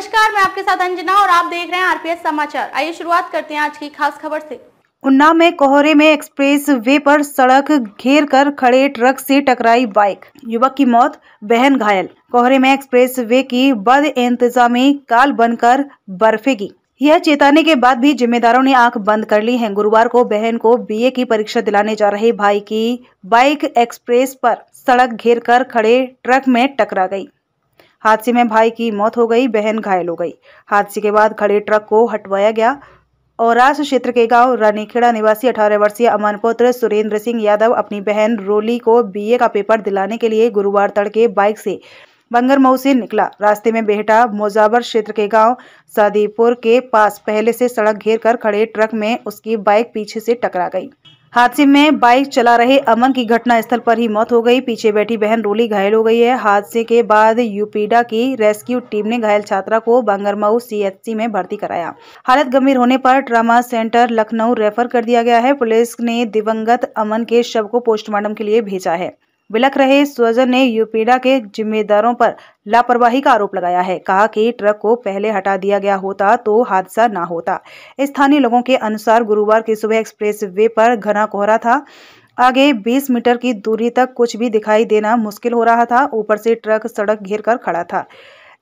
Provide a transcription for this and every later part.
नमस्कार मैं आपके साथ अंजना और आप देख रहे हैं आरपीएस समाचार आइए शुरुआत करते हैं आज की खास खबर से उन्ना में कोहरे में एक्सप्रेस वे पर सड़क घेर कर खड़े ट्रक से टकराई बाइक युवक की मौत बहन घायल कोहरे में एक्सप्रेस वे की बद इंतजामी काल बनकर बर्फेगी यह चेताने के बाद भी जिम्मेदारों ने आंख बंद कर ली है गुरुवार को बहन को बीए की परीक्षा दिलाने जा रहे भाई की बाइक एक्सप्रेस पर सड़क घेर कर खड़े ट्रक में टकरा गई हादसे में भाई की मौत हो गई बहन घायल हो गई हादसे के बाद खड़े ट्रक को हटवाया गया और क्षेत्र के गांव रानीखेड़ा निवासी अठारह वर्षीय अमन पुत्र सुरेंद्र सिंह यादव अपनी बहन रोली को बीए का पेपर दिलाने के लिए गुरुवार तड़के बाइक से बंगरमऊ से निकला रास्ते में बेहटा मोजाबर क्षेत्र के गांव सादीपुर के पास पहले से सड़क घेर कर खड़े ट्रक में उसकी बाइक पीछे से टकरा गई हादसे में बाइक चला रहे अमन की घटना स्थल पर ही मौत हो गई पीछे बैठी बहन रोली घायल हो गई है हादसे के बाद यूपीडा की रेस्क्यू टीम ने घायल छात्रा को बांगरमऊ सीएचसी में भर्ती कराया हालत गंभीर होने पर ट्रामा सेंटर लखनऊ रेफर कर दिया गया है पुलिस ने दिवंगत अमन के शव को पोस्टमार्टम के लिए भेजा है बिलख रहे स्वजन ने यूपीडा के जिम्मेदारों पर लापरवाही का आरोप लगाया है कहा कि ट्रक को पहले हटा दिया गया होता तो हादसा ना होता स्थानीय लोगों के अनुसार गुरुवार की सुबह एक्सप्रेस वे पर घना कोहरा था आगे 20 मीटर की दूरी तक कुछ भी दिखाई देना मुश्किल हो रहा था ऊपर से ट्रक सड़क घेर कर खड़ा था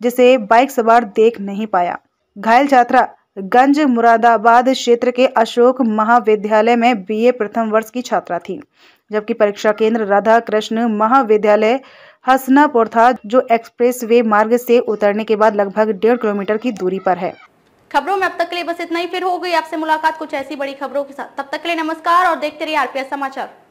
जिसे बाइक सवार देख नहीं पाया घायल छात्रा गंज मुरादाबाद क्षेत्र के अशोक महाविद्यालय में बीए प्रथम वर्ष की छात्रा थी जबकि परीक्षा केंद्र राधा कृष्ण महाविद्यालय हसनापुर था जो एक्सप्रेसवे मार्ग से उतरने के बाद लगभग डेढ़ किलोमीटर की दूरी पर है खबरों में अब तक के लिए बस इतना ही फिर हो गई आपसे मुलाकात कुछ ऐसी बड़ी खबरों के साथ तब तक के लिए नमस्कार और देखते रहिए आरपीएस समाचार